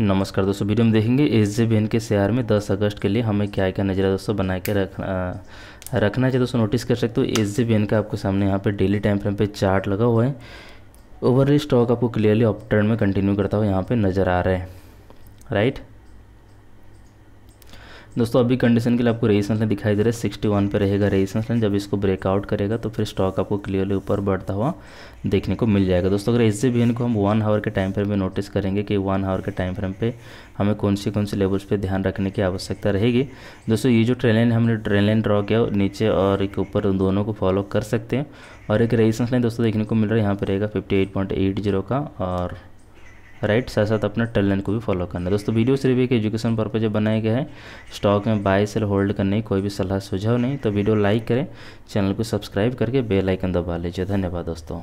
नमस्कार दोस्तों वीडियो में देखेंगे एस जे के शेयर में 10 अगस्त के लिए हमें क्या क्या नजरिया दोस्तों बना के रखना रखना चाहिए दोस्तों नोटिस कर सकते हो एस जे का आपके सामने यहाँ पे डेली टाइम फ्रेम पे चार्ट लगा हुआ है ओवरली स्टॉक आपको क्लियरली अप ट्रेंड में कंटिन्यू करता हुआ यहाँ पे नज़र आ रहा है राइट दोस्तों अभी कंडीशन के लिए आपको रेजिस्टेंस लाइन दिखाई दे रहा है सिक्सटी वन पर रहेगा रेजिस्टेंस लाइन जब इसको ब्रेकआउट करेगा तो फिर स्टॉक आपको क्लियरली ऊपर बढ़ता हुआ देखने को मिल जाएगा दोस्तों अगर एस को हम वन आवर के टाइम फ्रेम में नोटिस करेंगे कि वन आवर के टाइम फ्रेम पर हमें कौन सी कौन सी लेवल्स पर ध्यान रखने की आवश्यकता रहेगी दोस्तों ये जो ट्रेन लाइन हमने ट्रेन लाइन ड्रॉ किया नीचे और एक ऊपर दोनों को फॉलो कर सकते हैं और एक रेजिस्टेंस लाइन दोस्तों देखने को मिल रहा है यहाँ पर रहेगा fifty eight point eight zero का और राइट साथ साथ अपना टेल लाइन को भी फॉलो करना है दोस्तों वीडियो सिर्फ एक एजुकेशन पर्पज बनाया गया है स्टॉक में बाय सेल होल्ड करने की कोई भी सलाह सुझाव नहीं तो वीडियो लाइक करें चैनल को सब्सक्राइब करके बेल आइकन दबा लीजिए धन्यवाद दोस्तों